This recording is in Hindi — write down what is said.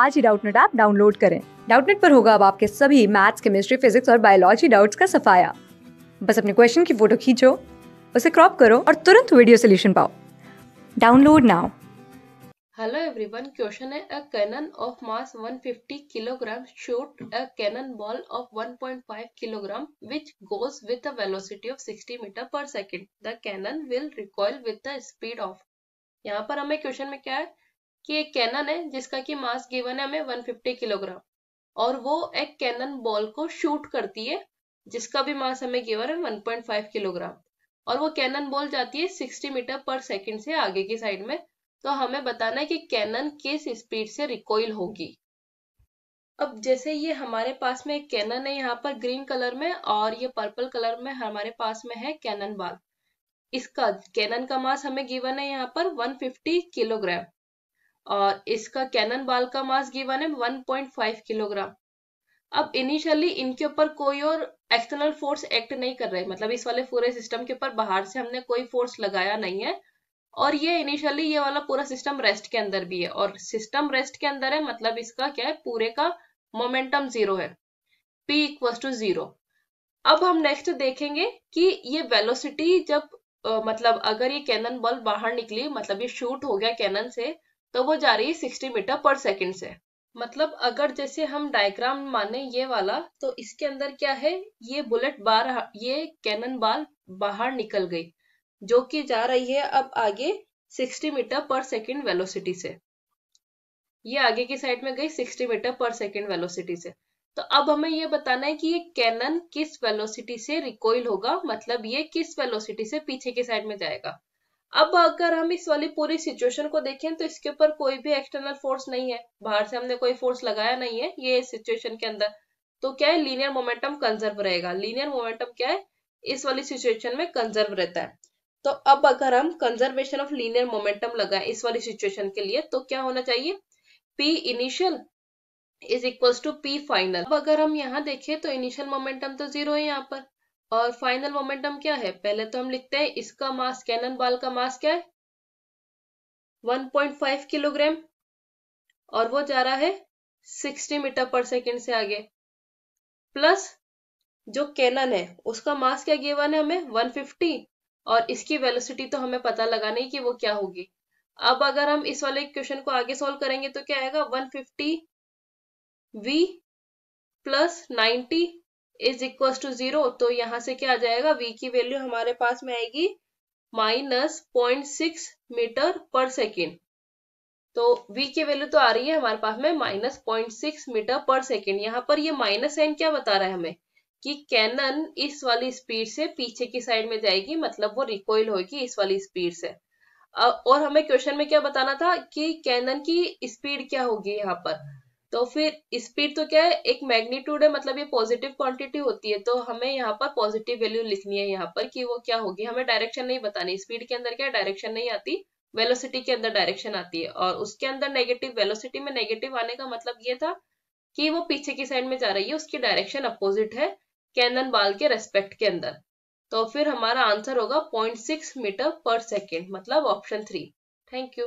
आज ही डाउटनेट ऐप डाउनलोड करें डाउटनेट पर होगा अब आपके सभी मैथ्स केमिस्ट्री फिजिक्स और बायोलॉजी डाउट्स का सफाया बस अपने क्वेश्चन की फोटो खींचो उसे क्रॉप करो और तुरंत वीडियो सोल्यूशन पाओ download now hello everyone question है a cannon of mass 150 kilogram shoot a cannon ball of 1.5 kilogram which goes with a velocity of 60 metre per second the cannon will recoil with the speed of यहाँ पर हमें क्वेश्चन में क्या है कि एक कैनन है जिसका कि मास गिवन है हमें 150 किलोग्राम और वो एक कैनन बॉल को शूट करती है जिसका भी मास हमें गिवन है 1.5 किलोग्राम और वो कैनन बॉल जाती है 60 मीटर पर सेकंड से आगे की साइड में तो हमें बताना है कि कैनन किस स्पीड से रिकॉइल होगी अब जैसे ये हमारे पास में एक कैनन है यहाँ पर ग्रीन कलर में और ये पर्पल कलर में हमारे पास में है कैनन बॉल इसका कैनन का मास हमें गिवन है यहाँ पर वन किलोग्राम और इसका कैनन बाल का मास गिवन है 1.5 किलोग्राम अब इनिशियली इनके ऊपर कोई और एक्सटर्नल फोर्स एक्ट नहीं कर रहे मतलब इस वाले पूरे सिस्टम के ऊपर बाहर से हमने कोई फोर्स लगाया नहीं है और ये इनिशियली ये वाला पूरा सिस्टम रेस्ट के अंदर भी है और सिस्टम रेस्ट के अंदर है मतलब इसका क्या है पूरे का मोमेंटम जीरो है पी इक्वल टू जीरो अब हम नेक्स्ट देखेंगे कि ये वेलोसिटी जब आ, मतलब अगर ये कैनन बॉल बाहर निकली मतलब ये शूट हो गया कैनन से तो वो जा रही है सिक्सटी मीटर पर सेकेंड से मतलब अगर जैसे हम डायग्राम माने ये वाला तो इसके अंदर क्या है ये बुलेट बार ये कैनन बाल बाहर निकल गई जो कि जा रही है अब आगे 60 मीटर पर सेकेंड वेलोसिटी से ये आगे की साइड में गई 60 मीटर पर सेकेंड वेलोसिटी से तो अब हमें ये बताना है कि ये कैनन किस वेलोसिटी से रिकॉइल होगा मतलब ये किस वेलोसिटी से पीछे की साइड में जाएगा अब अगर हम इस वाली पूरी सिचुएशन को देखें तो इसके ऊपर कोई भी एक्सटर्नल फोर्स नहीं है बाहर से हमने कोई फोर्स लगाया नहीं है ये सिचुएशन के अंदर तो क्या है लीनियर मोमेंटम कंजर्व रहेगा लीनियर मोमेंटम क्या है इस वाली सिचुएशन में कंजर्व रहता है तो अब अगर हम कंजर्वेशन ऑफ लीनियर मोमेंटम लगाए इस वाली सिचुएशन के लिए तो क्या होना चाहिए P initial is equal to P final अब अगर हम यहाँ देखें तो इनिशियल मोमेंटम तो जीरो है यहाँ पर और फाइनल मोमेंटम क्या है पहले तो हम लिखते हैं इसका मास कैनन बाल का मास क्या है 1.5 किलोग्राम और वो जा रहा है 60 मीटर पर सेकेंड से आगे प्लस जो कैनन है उसका मास क्या गिवन है हमें 150 और इसकी वेलोसिटी तो हमें पता नहीं कि वो क्या होगी अब अगर हम इस वाले क्वेश्चन को आगे सॉल्व करेंगे तो क्या आएगा 150 v plus 90 is equal to zero तो यहाँ से क्या आ जाएगा वी की वैल्यू हमारे पास में आएगी minus point six metre per second तो v की वैल्यू तो आ रही है हमारे पास में minus point six metre per second यहाँ पर ये माइनस साइन क्या बता रहा है हमें कि कैनन इस वाली स्पीड से पीछे की साइड में जाएगी मतलब वो रिकॉइल होगी इस वाली स्पीड से और हमें क्वेश्चन में क्या बताना था कि कैनन की स्पीड क्या होगी यहाँ पर तो फिर स्पीड तो क्या है एक मैग्नीट्यूड है मतलब ये पॉजिटिव क्वांटिटी होती है तो हमें यहाँ पर पॉजिटिव वैल्यू लिखनी है यहाँ पर कि वो क्या होगी हमें डायरेक्शन नहीं बतानी स्पीड के अंदर क्या डायरेक्शन नहीं आती वेलोसिटी के अंदर डायरेक्शन आती है और उसके अंदर नेगेटिव वेलोसिटी में नेगेटिव आने का मतलब ये था कि वो पीछे की साइड में जा रही है उसकी डायरेक्शन अपोजिट है कैनन बाल के रेस्पेक्ट के अंदर तो फिर हमारा आंसर होगा सिक्स मीटर पर सेकेंड मतलब ऑप्शन थ्री थैंक यू